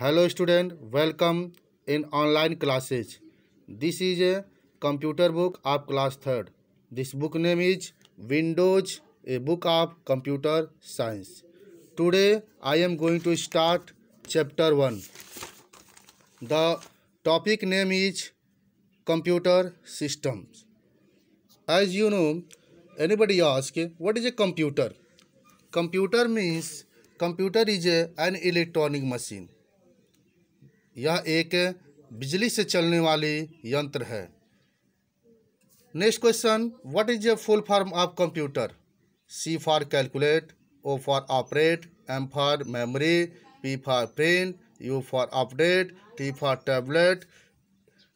Hello student welcome in online classes this is a computer book of class third this book name is Windows a book of computer science today I am going to start chapter one the topic name is computer system as you know anybody के what is a computer computer means computer is an electronic machine यह एक बिजली से चलने वाली यंत्र है next question what is a full form of computer C for calculate O for operate M for memory P for print U for update T for tablet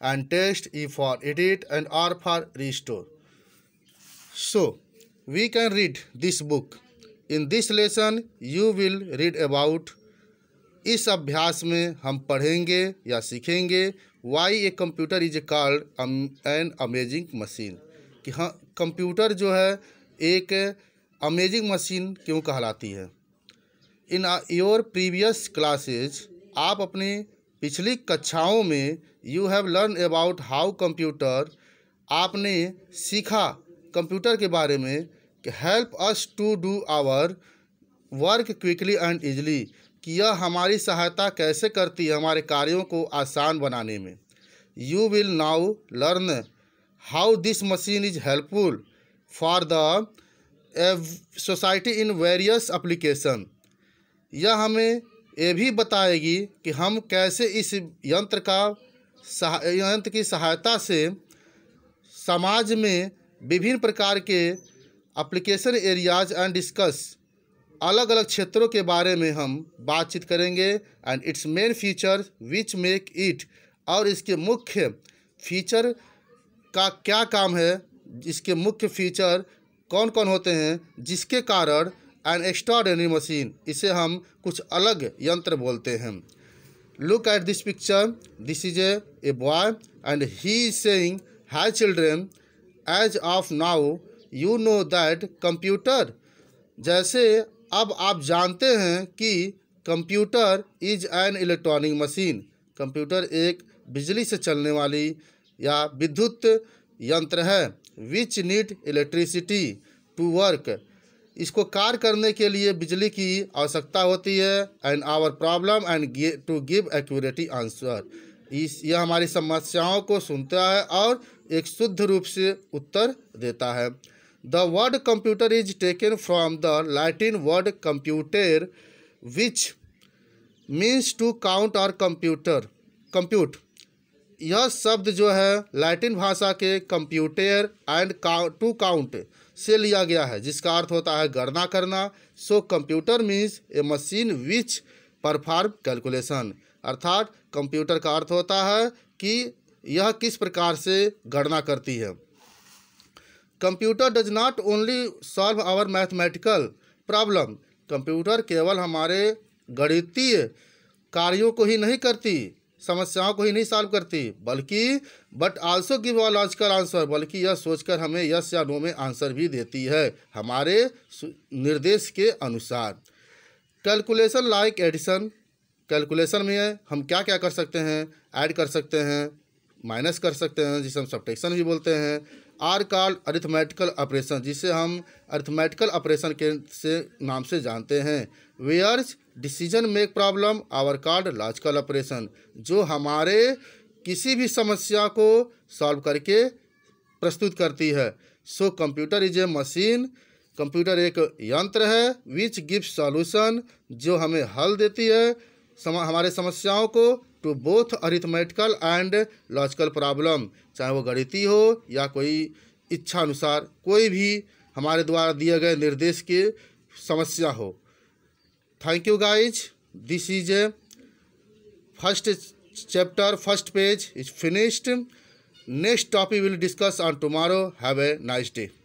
and test E for edit and R for restore so we can read this book in this lesson you will read about इस अभ्यास में हम पढ़ेंगे या सीखेंगे why a computer is a called an amazing machine कि हाँ computer जो है एक अमेजिंग मशीन क्यों कहलाती है इन योर प्रीवियस क्लासेज आप अपनी पिछली कक्षाओं में you have learn about how computer आपने सीखा कंप्यूटर के बारे में कि help us to do our work quickly and easily कि यह हमारी सहायता कैसे करती है हमारे कार्यों को आसान बनाने में you will now learn how this machine is helpful for the society in various application यह हमें ये भी बताएगी कि हम कैसे इस यंत्र का सहा यंत्र की सहायता से समाज में विभिन्न प्रकार के अप्लीकेशन एरियाज एंड डिस्कस अलग अलग क्षेत्रों के बारे में हम बातचीत करेंगे and its main feature which make it और इसके मुख्य फीचर का क्या काम है इसके मुख्य फीचर कौन कौन होते हैं जिसके कारण एन एक्स्ट्रॉडनरी मशीन इसे हम कुछ अलग यंत्र बोलते हैं look at this picture this is a boy and he is saying hi children as of now you know that computer जैसे अब आप जानते हैं कि computer is an electronic machine computer एक बिजली से चलने वाली या विद्युत यंत्र है which need electricity to work इसको कार्य करने के लिए बिजली की आवश्यकता होती है and our problem and to give accurate answer इस यह हमारी समस्याओं को सुनता है और एक शुद्ध रूप से उत्तर देता है The word computer is taken from the Latin word computer, which means to count or computer, compute. यह शब्द जो है लैटिन भाषा के कंप्यूटर एंड टू काउंट से लिया गया है जिसका अर्थ होता है गणना करना so computer means a machine which perform calculation अर्थात कंप्यूटर का अर्थ होता है कि यह किस प्रकार से गणना करती है computer does not only solve our mathematical problem computer केवल हमारे गणितीय कार्यों को ही नहीं करती समस्याओं को ही नहीं सॉल्व करती बल्कि but also give a logical answer बल्कि यह सोचकर हमें यस या नो में आंसर भी देती है हमारे निर्देश के अनुसार कैलकुलेशन लाइक एडिशन कैलकुलेशन में हम क्या क्या कर सकते हैं ऐड कर सकते हैं माइनस कर सकते हैं जिसे हम सब्टेक्शन भी बोलते हैं आर कार्ड अरिथमेटिकल ऑपरेशन जिसे हम अरिथमेटिकल ऑपरेशन के से नाम से जानते हैं where's decision make problem our card logical operation जो हमारे किसी भी समस्या को सॉल्व करके प्रस्तुत करती है so computer is a machine computer एक यंत्र है विच गिव्स सॉल्यूशन जो हमें हल देती है सम, हमारे समस्याओं को to both arithmetical and logical problem चाहे वो गणितीय हो या कोई इच्छा अनुसार कोई भी हमारे द्वारा दिए गए निर्देश की समस्या हो thank you guys this is a first chapter first page is finished next topic will discuss on tomorrow have a nice day